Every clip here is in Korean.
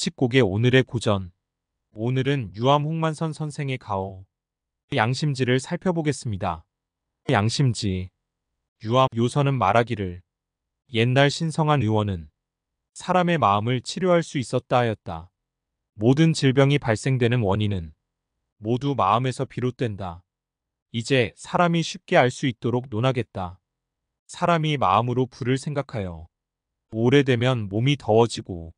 집곡의 오늘의 고전 오늘은 유암 홍만선 선생의 가오 양심지를 살펴보겠습니다. 양심지 유암 요선는 말하기를 옛날 신성한 의원은 사람의 마음을 치료할 수 있었다 하였다. 모든 질병이 발생되는 원인은 모두 마음에서 비롯된다. 이제 사람이 쉽게 알 수 있도록 논하겠다. 사람이 마음으로 불을 생각하여 오래되면 몸이 더워지고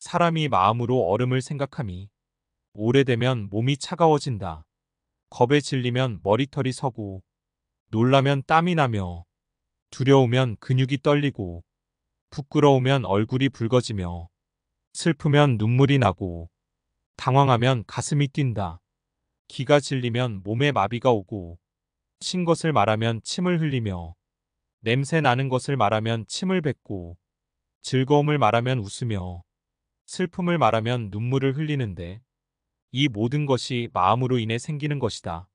사람이 마음으로 얼음을 생각함이 오래되면 몸이 차가워진다. 겁에 질리면 머리털이 서고 놀라면 땀이 나며 두려우면 근육이 떨리고 부끄러우면 얼굴이 붉어지며 슬프면 눈물이 나고 당황하면 가슴이 뛴다. 기가 질리면 몸에 마비가 오고 친 것을 말하면 침을 흘리며 냄새 나는 것을 말하면 침을 뱉고 즐거움을 말하면 웃으며 슬픔을 말하면 눈물을 흘리는데 이 모든 것이 마음으로 인해 생기는 것이다.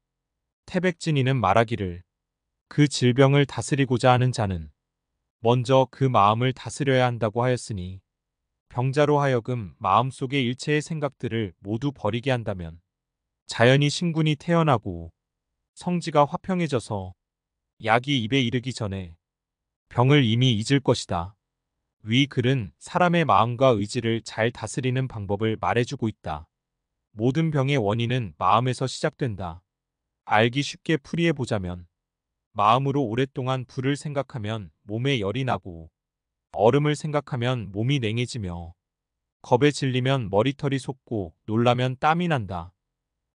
태백진이는 말하기를 그 질병을 다스리고자 하는 자는 먼저 그 마음을 다스려야 한다고 하였으니 병자로 하여금 마음속의 일체의 생각들을 모두 버리게 한다면 자연히 신군이 태어나고 성지가 화평해져서 약이 입에 이르기 전에 병을 이미 잊을 것이다. 위 글은 사람의 마음과 의지를 잘 다스리는 방법을 말해주고 있다. 모든 병의 원인은 마음에서 시작된다. 알기 쉽게 풀이해보자면 마음으로 오랫동안 불을 생각하면 몸에 열이 나고 얼음을 생각하면 몸이 냉해지며 겁에 질리면 머리털이 솟고 놀라면 땀이 난다.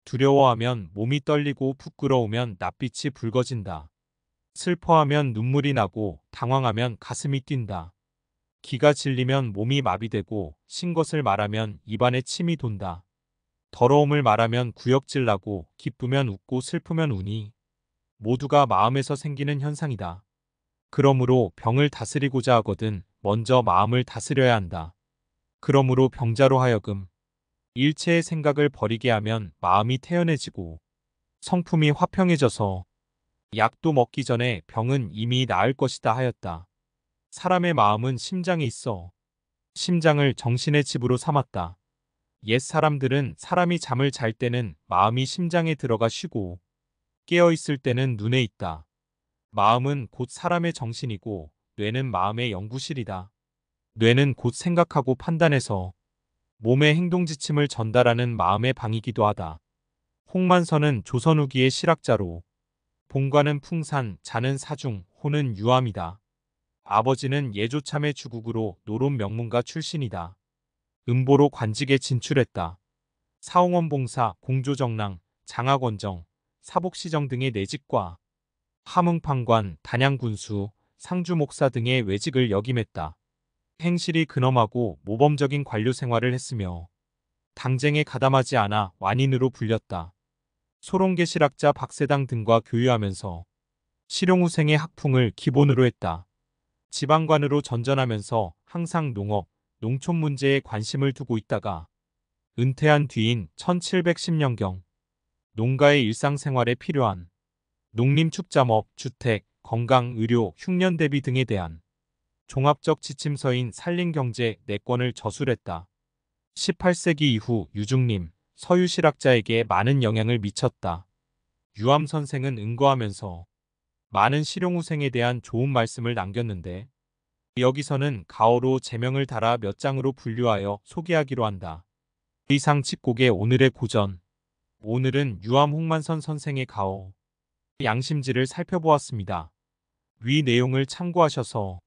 두려워하면 몸이 떨리고 부끄러우면 낯빛이 붉어진다. 슬퍼하면 눈물이 나고 당황하면 가슴이 뛴다. 기가 질리면 몸이 마비되고 신 것을 말하면 입안에 침이 돈다. 더러움을 말하면 구역질 나고 기쁘면 웃고 슬프면 우니 모두가 마음에서 생기는 현상이다. 그러므로 병을 다스리고자 하거든 먼저 마음을 다스려야 한다. 그러므로 병자로 하여금 일체의 생각을 버리게 하면 마음이 태연해지고 성품이 화평해져서 약도 먹기 전에 병은 이미 나을 것이다 하였다. 사람의 마음은 심장에 있어. 심장을 정신의 집으로 삼았다. 옛 사람들은 사람이 잠을 잘 때는 마음이 심장에 들어가 쉬고 깨어 있을 때는 눈에 있다. 마음은 곧 사람의 정신이고 뇌는 마음의 연구실이다. 뇌는 곧 생각하고 판단해서 몸의 행동 지침을 전달하는 마음의 방이기도 하다. 홍만선은 조선 후기의 실학자로 봉관은 풍산, 자는 사중, 호는 유암이다. 아버지는 예조참의 주국으로 노론 명문가 출신이다. 음보로 관직에 진출했다. 사홍원 봉사, 공조정랑, 장학원정, 사복시정 등의 내직과 함흥판관, 단양군수, 상주목사 등의 외직을 역임했다. 행실이 근엄하고 모범적인 관료 생활을 했으며 당쟁에 가담하지 않아 완인으로 불렸다. 소롱계 실학자 박세당 등과 교유하면서 실용후생의 학풍을 기본으로 했다. 지방관으로 전전하면서 항상 농업, 농촌 문제에 관심을 두고 있다가 은퇴한 뒤인 1710년경 농가의 일상생활에 필요한 농림축자업, 주택, 건강, 의료, 흉년 대비 등에 대한 종합적 지침서인 산림경제 4권을 저술했다. 18세기 이후 유중림, 서유실학자에게 많은 영향을 미쳤다. 유암 선생은 은거하면서 많은 실용후생에 대한 좋은 말씀을 남겼는데 여기서는 가오로 제명을 달아 몇 장으로 분류하여 소개하기로 한다. 그 이상 칩곡의 오늘의 고전 오늘은 유암 홍만선 선생의 가오 양심지를 살펴보았습니다. 위 내용을 참고하셔서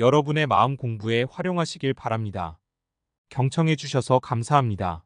여러분의 마음 공부에 활용하시길 바랍니다. 경청해 주셔서 감사합니다.